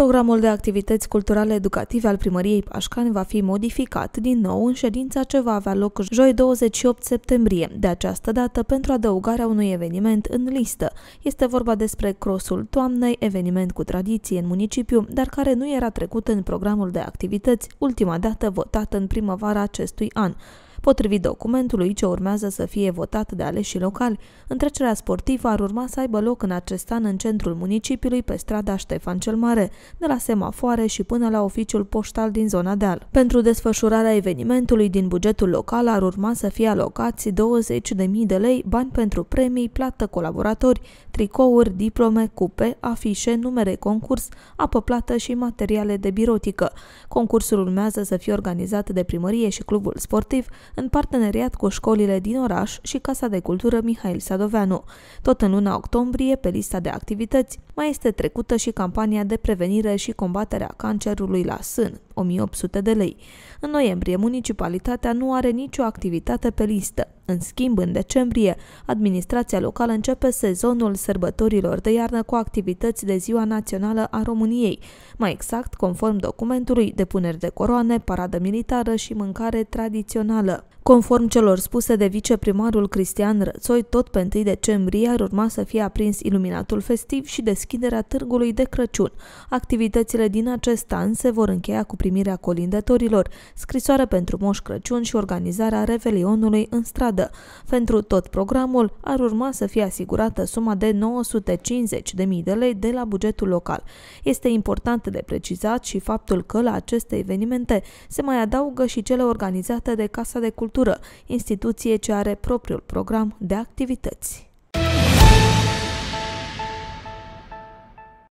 Programul de activități culturale educative al primăriei Pașcani va fi modificat din nou în ședința ce va avea loc joi 28 septembrie, de această dată pentru adăugarea unui eveniment în listă. Este vorba despre crossul toamnei, eveniment cu tradiție în municipiu, dar care nu era trecut în programul de activități, ultima dată votat în primăvara acestui an. Potrivit documentului ce urmează să fie votat de aleșii locali, întrecerea sportivă ar urma să aibă loc în acest an în centrul municipiului pe strada Ștefan cel Mare, de la semafoare și până la oficiul poștal din zona de Pentru desfășurarea evenimentului din bugetul local ar urma să fie alocați 20.000 de lei bani pentru premii, plată colaboratori, tricouri, diplome, cupe, afișe, numere concurs, apă plată și materiale de birotică. Concursul urmează să fie organizat de primărie și clubul sportiv, în parteneriat cu școlile din oraș și Casa de Cultură Mihail Sadoveanu. Tot în luna octombrie, pe lista de activități, mai este trecută și campania de prevenire și combaterea a cancerului la sân, 1800 de lei. În noiembrie, municipalitatea nu are nicio activitate pe listă. În schimb, în decembrie, administrația locală începe sezonul sărbătorilor de iarnă cu activități de Ziua Națională a României. Mai exact, conform documentului, depuneri de coroane, paradă militară și mâncare tradițională. Conform celor spuse de viceprimarul Cristian Rățoi, tot pe 1 decembrie ar urma să fie aprins iluminatul festiv și deschiderea târgului de Crăciun. Activitățile din acest an se vor încheia cu primirea colindătorilor, scrisoare pentru Moș Crăciun și organizarea Revelionului în stradă. Pentru tot programul ar urma să fie asigurată suma de 950.000 de lei de la bugetul local. Este important de precizat și faptul că la aceste evenimente se mai adaugă și cele organizate de Casa de Cultură cultură, instituție ce are propriul program de activități.